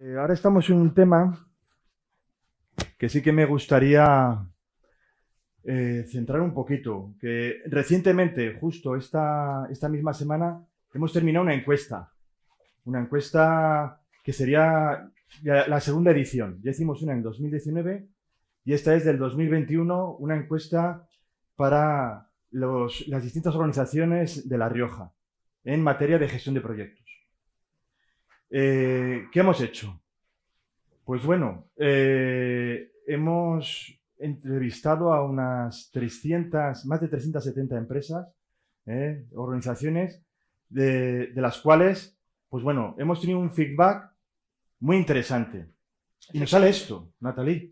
Eh, ahora estamos en un tema que sí que me gustaría eh, centrar un poquito, que recientemente, justo esta, esta misma semana, hemos terminado una encuesta, una encuesta que sería la segunda edición. Ya hicimos una en 2019 y esta es del 2021, una encuesta para las distintas organizaciones de La Rioja en materia de gestión de proyectos. Eh, ¿Qué hemos hecho? Pues bueno, eh, hemos entrevistado a unas 300, más de 370 empresas, eh, organizaciones, de, las cuales, pues bueno, hemos tenido un feedback muy interesante. Y nos sale esto, Natalie,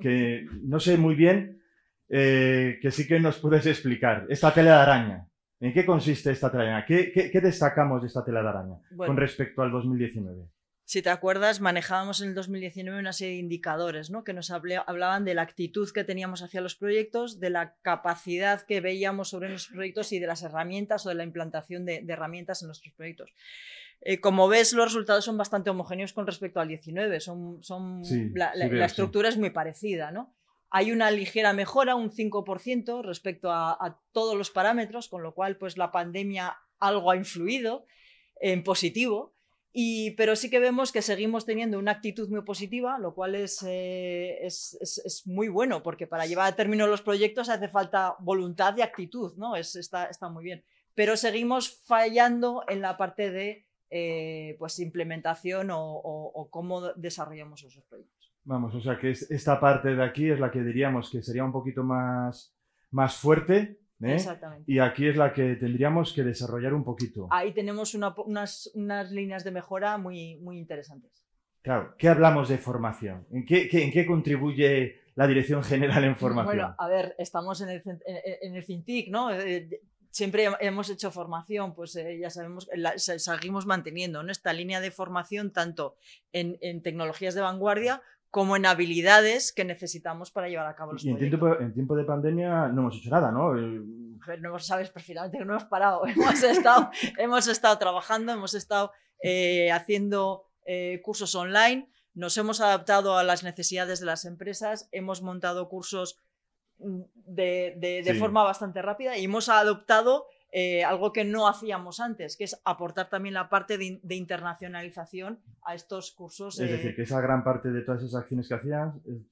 que no sé muy bien, que sí que nos puedes explicar, esta tela de araña. ¿En qué consiste esta telaraña? ¿Qué, qué, qué destacamos de esta telaraña con respecto al 2019? Si te acuerdas, manejábamos en el 2019 una serie de indicadores ¿no? que nos hablaban de la actitud que teníamos hacia los proyectos, de la capacidad que veíamos sobre los proyectos y de las herramientas o de la implantación de, herramientas en nuestros proyectos. Eh, como ves, los resultados son bastante homogéneos con respecto al 19. Son, la, estructura es muy parecida, ¿no? Hay una ligera mejora, un 5% respecto a, todos los parámetros, con lo cual pues, la pandemia algo ha influido en positivo. pero sí que vemos que seguimos teniendo una actitud muy positiva, lo cual eh, es, es, muy bueno, porque para llevar a término los proyectos hace falta voluntad y actitud, ¿no? está, está muy bien. Pero seguimos fallando en la parte de eh, pues implementación o cómo desarrollamos esos proyectos. Vamos, o sea que esta parte de aquí es la que diríamos que sería un poquito más, más fuerte. ¿eh? Exactamente. Y aquí es la que tendríamos que desarrollar un poquito. Ahí tenemos unas, unas, líneas de mejora muy, muy interesantes. Claro, ¿qué hablamos de formación? ¿En qué, en qué contribuye la Dirección General en Formación? Bueno, a ver, estamos en el, en, el ¿no? Eh, siempre hemos hecho formación, pues eh, ya sabemos, seguimos manteniendo esta línea de formación tanto en, tecnologías de vanguardia como en habilidades que necesitamos para llevar a cabo los y en Tiempo, de pandemia no hemos hecho nada, ¿no? no sabes perfectamente que no hemos parado. Hemos estado, hemos estado trabajando, hemos estado eh, haciendo eh, cursos online, nos hemos adaptado a las necesidades de las empresas, hemos montado cursos mm, de, forma bastante rápida y hemos adoptado eh, algo que no hacíamos antes, que es aportar también la parte de, internacionalización a estos cursos. Es decir, eh, que esa gran parte de todas esas acciones eh,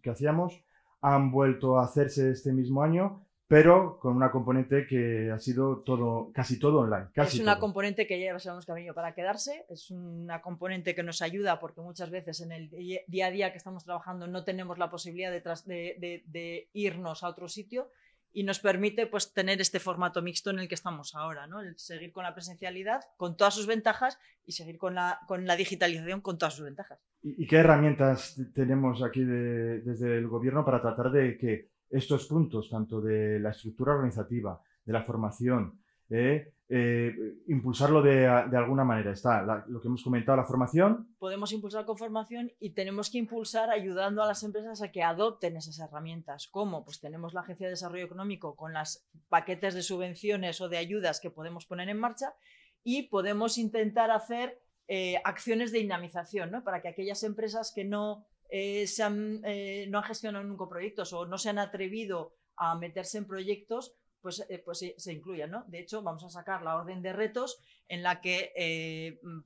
que, hacíamos han vuelto a hacerse este mismo año, pero con una componente que ha sido todo, casi todo online. Casi es una componente que ya sabemos que para quedarse, es una componente que nos ayuda porque muchas veces en el día a día que estamos trabajando no tenemos la posibilidad de irnos a otro sitio y nos permite pues tener este formato mixto en el que estamos ahora, ¿no? seguir con la presencialidad con todas sus ventajas y seguir con la, con la digitalización con todas sus ventajas. ¿Y, qué herramientas tenemos aquí desde el gobierno para tratar de que estos puntos, tanto de la estructura organizativa, de la formación, eh, eh, impulsarlo de, alguna manera. Está lo que hemos comentado, la formación. Podemos impulsar con formación y tenemos que impulsar ayudando a las empresas a que adopten esas herramientas. como Pues tenemos la Agencia de Desarrollo Económico con los paquetes de subvenciones o de ayudas que podemos poner en marcha y podemos intentar hacer eh, acciones de dinamización para que aquellas empresas que no, no han gestionado nunca proyectos o no se han atrevido a meterse en proyectos pues, eh, pues, se, incluya, ¿no? De hecho, vamos a sacar la orden de retos en la que eh, mm,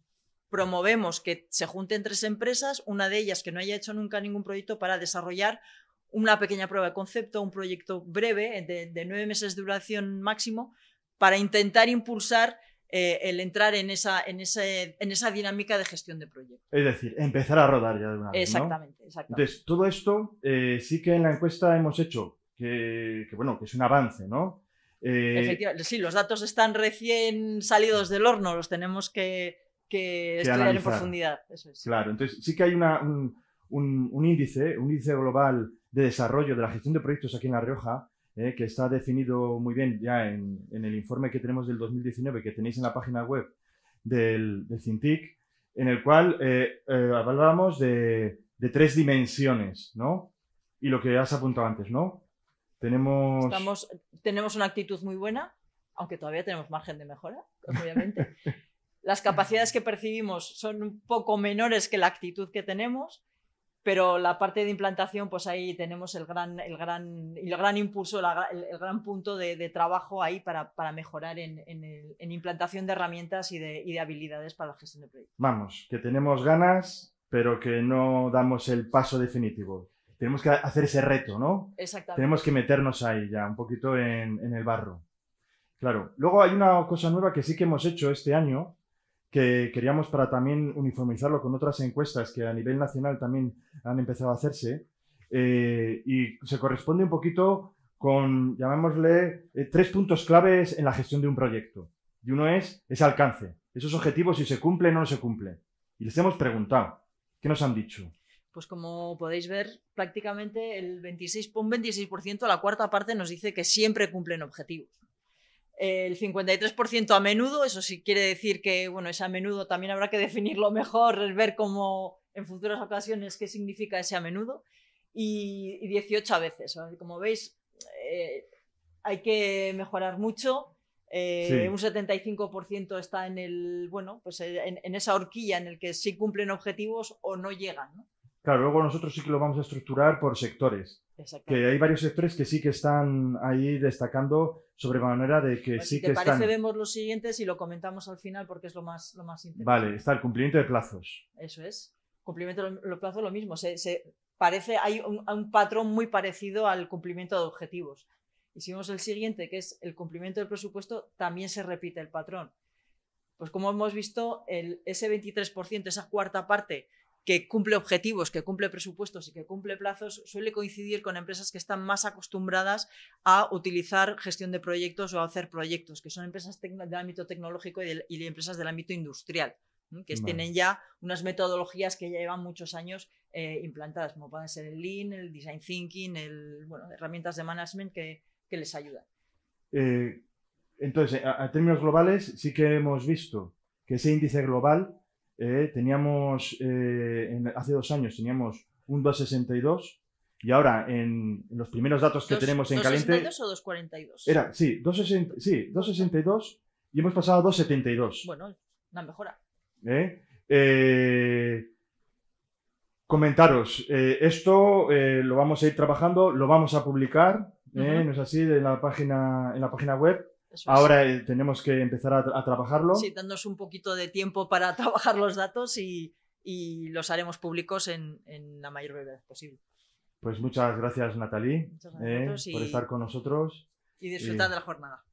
promovemos que se junten tres empresas, una de ellas que no haya hecho nunca ningún proyecto para desarrollar una pequeña prueba de concepto, un proyecto breve eh, de, nueve meses de duración máximo para intentar impulsar el entrar en esa, en, en esa dinámica de gestión de proyectos. Es decir, empezar a rodar ya de una vez. Exactamente, exactamente. Entonces, todo esto sí que en la encuesta hemos hecho que, bueno, que es un avance, ¿no? Eh, sí, los datos están recién salidos del horno, los tenemos que, estudiar en profundidad. Claro, entonces sí que hay un, índice, un índice global de desarrollo de la gestión de proyectos aquí en La Rioja, eh, que está definido muy bien ya en, el informe que tenemos del 2019, que tenéis en la página web del, del CINTIC, en el cual eh, hablábamos de, de, tres dimensiones, ¿no? Y lo que has apuntado antes, ¿no? Tenemos... Estamos, tenemos una actitud muy buena, aunque todavía tenemos margen de mejora, obviamente. Las capacidades que percibimos son un poco menores que la actitud que tenemos, pero la parte de implantación, pues ahí tenemos el gran, el gran, el gran impulso, el, gran punto de, trabajo ahí para, para mejorar en, en, implantación de herramientas y de, y de habilidades para la gestión de proyectos. Vamos, que tenemos ganas, pero que no damos el paso definitivo tenemos que hacer ese reto, ¿no? Exactamente. Tenemos que meternos ahí ya, un poquito en, el barro. Claro. Luego hay una cosa nueva que sí que hemos hecho este año, que queríamos para también uniformizarlo con otras encuestas que a nivel nacional también han empezado a hacerse, eh, y se corresponde un poquito con, llamémosle, eh, tres puntos claves en la gestión de un proyecto. Y uno es ese alcance, esos objetivos, si se cumplen o no se cumple. Y les hemos preguntado, ¿qué nos han dicho? pues como podéis ver, prácticamente el 26, un la cuarta parte nos dice que siempre cumplen objetivos. El 53% a menudo, eso sí quiere decir que, bueno, ese a menudo también habrá que definirlo mejor, ver cómo en futuras ocasiones qué significa ese a menudo, y, 18 a veces. Como veis, eh, hay que mejorar mucho. Eh, un 75% está en el, bueno, pues eh, en, esa horquilla en el que sí cumplen objetivos o no llegan. ¿no? Claro, luego nosotros sí que lo vamos a estructurar por sectores. Que hay varios sectores que sí que están ahí destacando sobre manera de que pues sí si te que parece, vemos los siguientes y lo comentamos al final porque es lo más, lo más interesante. Vale, está el cumplimiento de plazos. Eso es. Cumplimiento de los plazos, lo mismo. parece, hay un, patrón muy parecido al cumplimiento de objetivos. Y si vemos el siguiente, que es el cumplimiento del presupuesto, también se repite el patrón. Pues como hemos visto, ese 23%, esa cuarta parte que cumple objetivos, que cumple presupuestos y que cumple plazos, suele coincidir con empresas que están más acostumbradas a utilizar gestión de proyectos o a hacer proyectos, que son empresas del ámbito tecnológico y, de, empresas del ámbito industrial, que tienen ya unas metodologías que ya llevan muchos años eh, implantadas, como pueden ser el Lean, el Design Thinking, el, bueno, herramientas de management que, les ayudan. Eh, entonces, a términos globales, sí que hemos visto que ese índice global eh, teníamos, eh, hace dos años teníamos un 262 y ahora en, los primeros datos que tenemos en caliente... ¿262 o 242? Era, sí, 262 y hemos pasado a 272. Bueno, una mejora. Eh, comentaros, esto lo vamos a ir trabajando, lo vamos a publicar, ¿no es así? En la página, en la página web. Ahora eh, tenemos que empezar a, trabajarlo. Sí, dándonos un poquito de tiempo para trabajar los datos y, los haremos públicos en, la mayor brevedad posible. Pues muchas gracias, Natalie, eh, por estar con nosotros. Y disfrutar de la jornada.